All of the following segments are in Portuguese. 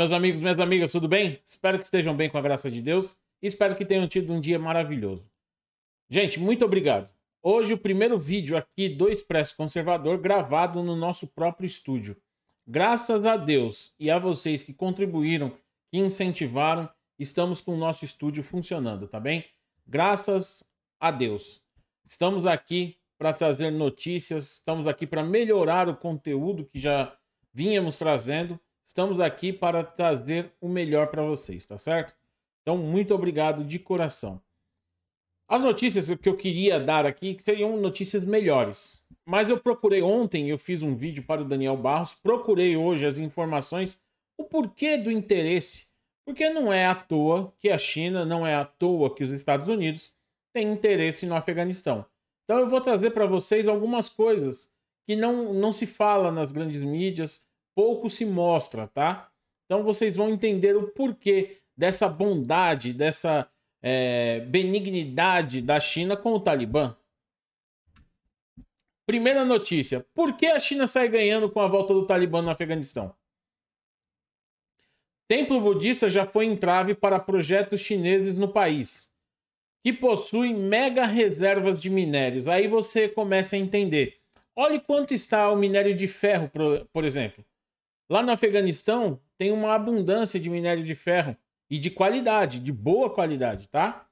meus amigos, minhas amigas, tudo bem? Espero que estejam bem com a graça de Deus e espero que tenham tido um dia maravilhoso. Gente, muito obrigado. Hoje o primeiro vídeo aqui do Expresso Conservador gravado no nosso próprio estúdio. Graças a Deus e a vocês que contribuíram, que incentivaram, estamos com o nosso estúdio funcionando, tá bem? Graças a Deus. Estamos aqui para trazer notícias, estamos aqui para melhorar o conteúdo que já vínhamos trazendo Estamos aqui para trazer o melhor para vocês, tá certo? Então, muito obrigado de coração. As notícias que eu queria dar aqui seriam notícias melhores. Mas eu procurei ontem, eu fiz um vídeo para o Daniel Barros, procurei hoje as informações, o porquê do interesse. Porque não é à toa que a China, não é à toa que os Estados Unidos têm interesse no Afeganistão. Então eu vou trazer para vocês algumas coisas que não, não se fala nas grandes mídias, pouco se mostra, tá? Então vocês vão entender o porquê dessa bondade, dessa é, benignidade da China com o Talibã. Primeira notícia: por que a China sai ganhando com a volta do Talibã no Afeganistão? Templo budista já foi entrave para projetos chineses no país, que possui mega reservas de minérios. Aí você começa a entender. Olhe quanto está o minério de ferro, por exemplo. Lá no Afeganistão tem uma abundância de minério de ferro e de qualidade, de boa qualidade, tá?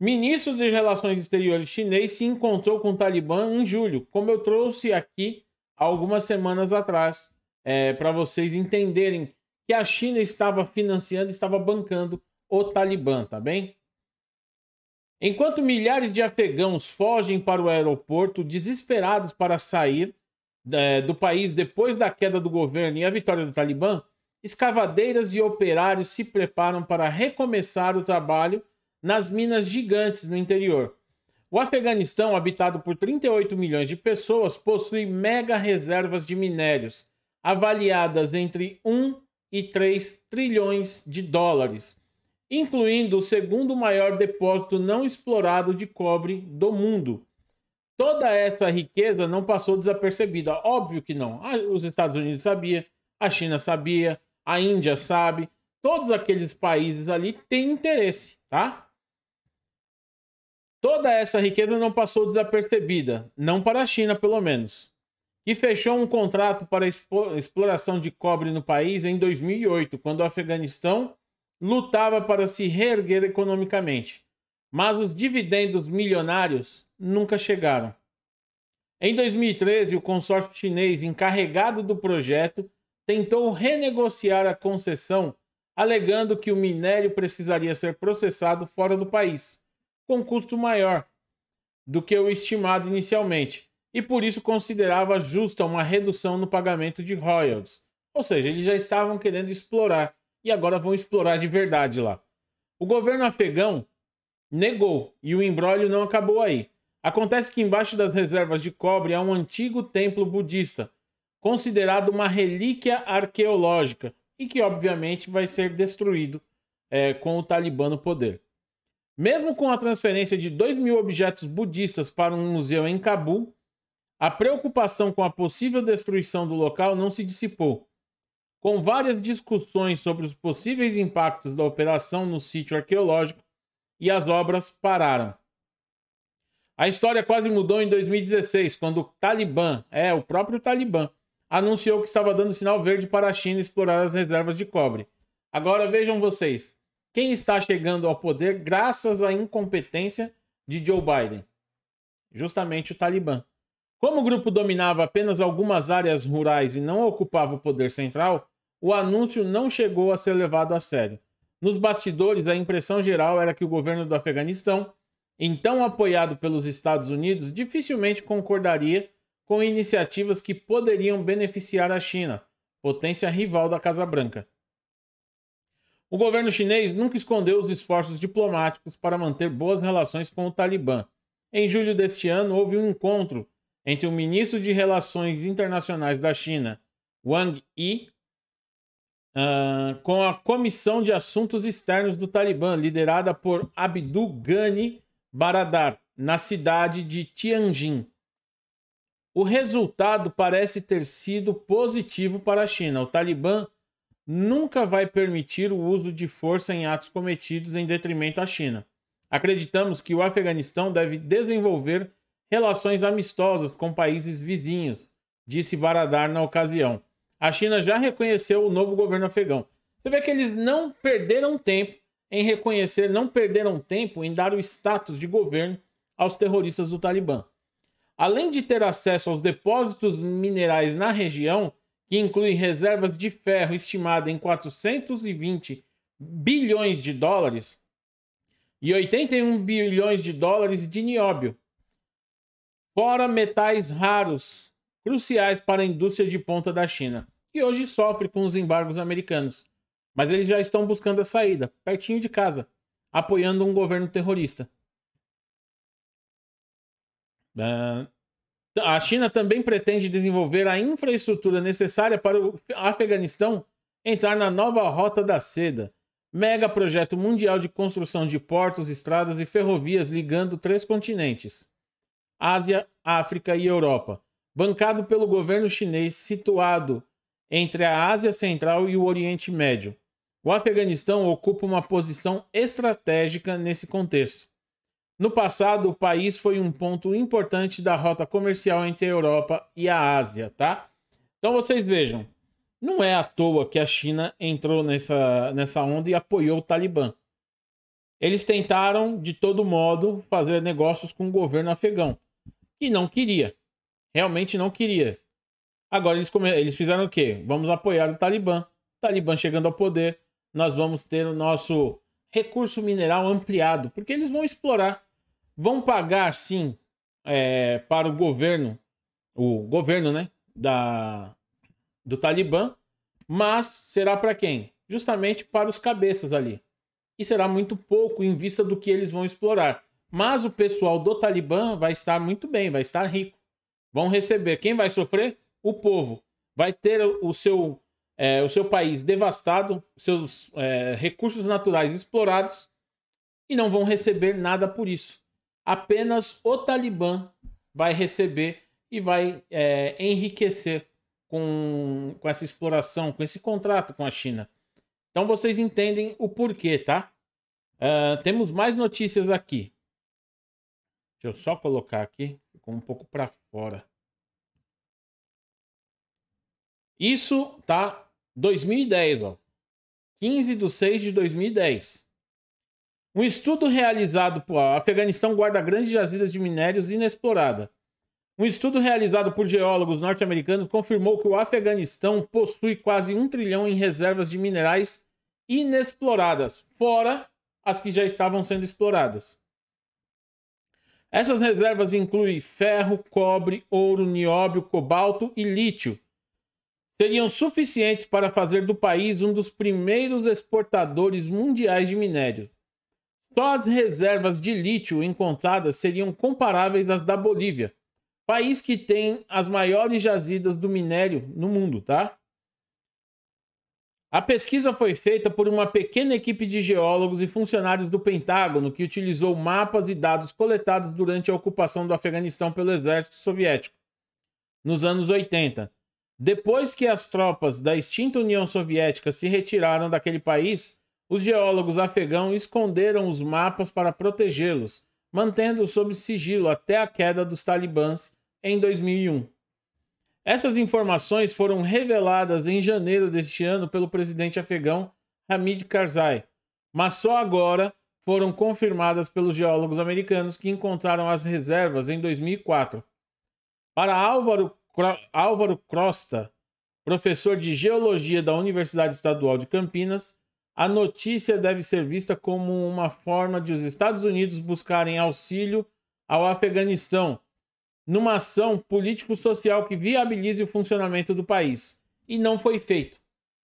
Ministro de Relações Exteriores chinês se encontrou com o Talibã em julho, como eu trouxe aqui algumas semanas atrás, é, para vocês entenderem que a China estava financiando, estava bancando o Talibã, tá bem? Enquanto milhares de afegãos fogem para o aeroporto desesperados para sair, do país depois da queda do governo e a vitória do Talibã, escavadeiras e operários se preparam para recomeçar o trabalho nas minas gigantes no interior. O Afeganistão, habitado por 38 milhões de pessoas, possui mega reservas de minérios, avaliadas entre 1 e 3 trilhões de dólares, incluindo o segundo maior depósito não explorado de cobre do mundo, toda essa riqueza não passou desapercebida. Óbvio que não. Os Estados Unidos sabia, a China sabia, a Índia sabe. Todos aqueles países ali têm interesse, tá? Toda essa riqueza não passou desapercebida, não para a China, pelo menos, que fechou um contrato para exploração de cobre no país em 2008, quando o Afeganistão lutava para se reerguer economicamente. Mas os dividendos milionários nunca chegaram. Em 2013, o consórcio chinês encarregado do projeto tentou renegociar a concessão, alegando que o minério precisaria ser processado fora do país, com custo maior do que o estimado inicialmente, e por isso considerava justa uma redução no pagamento de royalties. Ou seja, eles já estavam querendo explorar e agora vão explorar de verdade lá. O governo afegão negou e o embrólio não acabou aí. Acontece que embaixo das reservas de cobre há um antigo templo budista, considerado uma relíquia arqueológica e que obviamente vai ser destruído é, com o Talibã no poder. Mesmo com a transferência de 2 mil objetos budistas para um museu em Cabul, a preocupação com a possível destruição do local não se dissipou. Com várias discussões sobre os possíveis impactos da operação no sítio arqueológico, e as obras pararam. A história quase mudou em 2016, quando o Talibã, é, o próprio Talibã, anunciou que estava dando sinal verde para a China explorar as reservas de cobre. Agora vejam vocês, quem está chegando ao poder graças à incompetência de Joe Biden? Justamente o Talibã. Como o grupo dominava apenas algumas áreas rurais e não ocupava o poder central, o anúncio não chegou a ser levado a sério. Nos bastidores, a impressão geral era que o governo do Afeganistão então apoiado pelos Estados Unidos, dificilmente concordaria com iniciativas que poderiam beneficiar a China, potência rival da Casa Branca. O governo chinês nunca escondeu os esforços diplomáticos para manter boas relações com o Talibã. Em julho deste ano, houve um encontro entre o ministro de Relações Internacionais da China, Wang Yi, uh, com a Comissão de Assuntos Externos do Talibã, liderada por Abdul Ghani Baradar, na cidade de Tianjin. O resultado parece ter sido positivo para a China. O Talibã nunca vai permitir o uso de força em atos cometidos em detrimento à China. Acreditamos que o Afeganistão deve desenvolver relações amistosas com países vizinhos, disse Baradar na ocasião. A China já reconheceu o novo governo afegão. Você vê que eles não perderam tempo em reconhecer não perderam tempo em dar o status de governo aos terroristas do Talibã. Além de ter acesso aos depósitos minerais na região, que inclui reservas de ferro estimada em 420 bilhões de dólares e 81 bilhões de dólares de nióbio, fora metais raros cruciais para a indústria de ponta da China, que hoje sofre com os embargos americanos. Mas eles já estão buscando a saída, pertinho de casa, apoiando um governo terrorista. Ah, a China também pretende desenvolver a infraestrutura necessária para o Afeganistão entrar na nova Rota da Seda, mega projeto mundial de construção de portos, estradas e ferrovias ligando três continentes: Ásia, África e Europa, bancado pelo governo chinês situado entre a Ásia Central e o Oriente Médio. O Afeganistão ocupa uma posição estratégica nesse contexto. No passado, o país foi um ponto importante da rota comercial entre a Europa e a Ásia, tá? Então vocês vejam, não é à toa que a China entrou nessa, nessa onda e apoiou o Talibã. Eles tentaram, de todo modo, fazer negócios com o governo afegão, que não queria. Realmente não queria. Agora eles, eles fizeram o quê? Vamos apoiar o Talibã. O Talibã chegando ao poder, nós vamos ter o nosso recurso mineral ampliado, porque eles vão explorar, vão pagar sim é, para o governo, o governo né, da, do Talibã, mas será para quem? Justamente para os cabeças ali. E será muito pouco em vista do que eles vão explorar. Mas o pessoal do Talibã vai estar muito bem, vai estar rico. Vão receber. Quem vai sofrer? O povo. Vai ter o seu é, o seu país devastado, seus é, recursos naturais explorados e não vão receber nada por isso. Apenas o Talibã vai receber e vai é, enriquecer com, com essa exploração, com esse contrato com a China. Então vocês entendem o porquê, tá? Uh, temos mais notícias aqui. Deixa eu só colocar aqui, ficou um pouco para fora. Isso, tá? 2010, ó. 15 de 6 de 2010. Um estudo realizado por. Afeganistão guarda grandes jazidas de minérios inexplorada. Um estudo realizado por geólogos norte-americanos confirmou que o Afeganistão possui quase um trilhão em reservas de minerais inexploradas, fora as que já estavam sendo exploradas. Essas reservas incluem ferro, cobre, ouro, nióbio, cobalto e lítio, seriam suficientes para fazer do país um dos primeiros exportadores mundiais de minério. Só as reservas de lítio encontradas seriam comparáveis às da Bolívia, país que tem as maiores jazidas do minério no mundo, tá? A pesquisa foi feita por uma pequena equipe de geólogos e funcionários do Pentágono que utilizou mapas e dados coletados durante a ocupação do Afeganistão pelo exército soviético nos anos 80 depois que as tropas da extinta União Soviética se retiraram daquele país, os geólogos afegãos esconderam os mapas para protegê-los, mantendo-os sob sigilo até a queda dos talibãs em 2001. Essas informações foram reveladas em janeiro deste ano pelo presidente afegão Hamid Karzai, mas só agora foram confirmadas pelos geólogos americanos que encontraram as reservas em 2004. Para Álvaro Álvaro Crosta, professor de Geologia da Universidade Estadual de Campinas, a notícia deve ser vista como uma forma de os Estados Unidos buscarem auxílio ao Afeganistão numa ação político-social que viabilize o funcionamento do país. E não foi feito.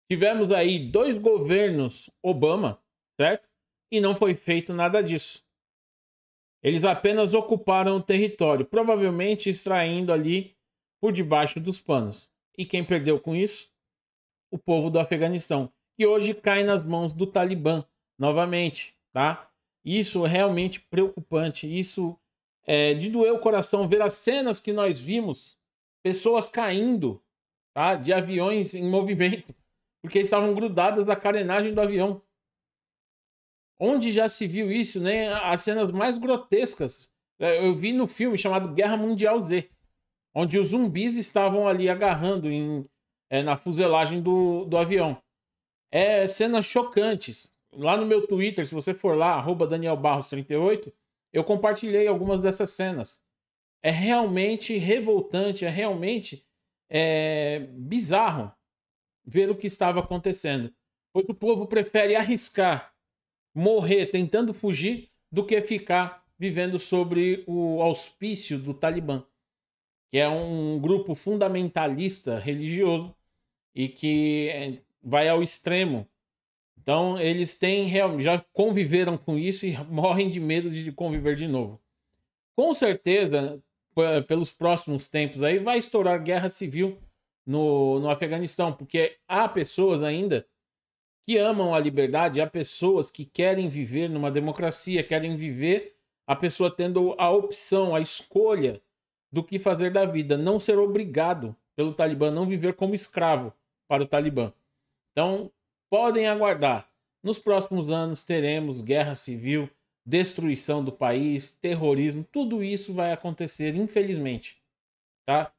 Tivemos aí dois governos Obama, certo? E não foi feito nada disso. Eles apenas ocuparam o território, provavelmente extraindo ali por debaixo dos panos. E quem perdeu com isso? O povo do Afeganistão, que hoje cai nas mãos do Talibã novamente, tá? Isso é realmente preocupante. Isso é de doer o coração ver as cenas que nós vimos, pessoas caindo, tá? De aviões em movimento, porque estavam grudadas na carenagem do avião. Onde já se viu isso, né? As cenas mais grotescas. É, eu vi no filme chamado Guerra Mundial Z onde os zumbis estavam ali agarrando em, é, na fuselagem do, do avião. É cenas chocantes. Lá no meu Twitter, se você for lá, DanielBarros38, eu compartilhei algumas dessas cenas. É realmente revoltante, é realmente é, bizarro ver o que estava acontecendo. Pois o povo prefere arriscar morrer tentando fugir do que ficar vivendo sobre o auspício do Talibã que é um grupo fundamentalista religioso e que é, vai ao extremo. Então, eles têm já conviveram com isso e morrem de medo de conviver de novo. Com certeza, pelos próximos tempos aí, vai estourar guerra civil no, no Afeganistão, porque há pessoas ainda que amam a liberdade, há pessoas que querem viver numa democracia, querem viver a pessoa tendo a opção, a escolha do que fazer da vida, não ser obrigado pelo Talibã, não viver como escravo para o Talibã. Então, podem aguardar. Nos próximos anos teremos guerra civil, destruição do país, terrorismo, tudo isso vai acontecer, infelizmente, tá?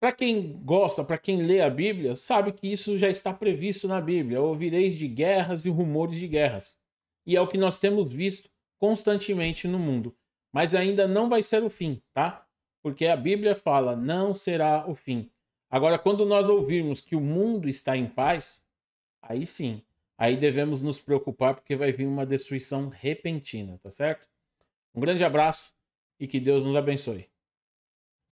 Para quem gosta, para quem lê a Bíblia, sabe que isso já está previsto na Bíblia. Ouvireis de guerras e rumores de guerras. E é o que nós temos visto constantemente no mundo. Mas ainda não vai ser o fim, tá? porque a Bíblia fala: não será o fim. Agora, quando nós ouvirmos que o mundo está em paz, aí sim, aí devemos nos preocupar porque vai vir uma destruição repentina, tá certo? Um grande abraço e que Deus nos abençoe.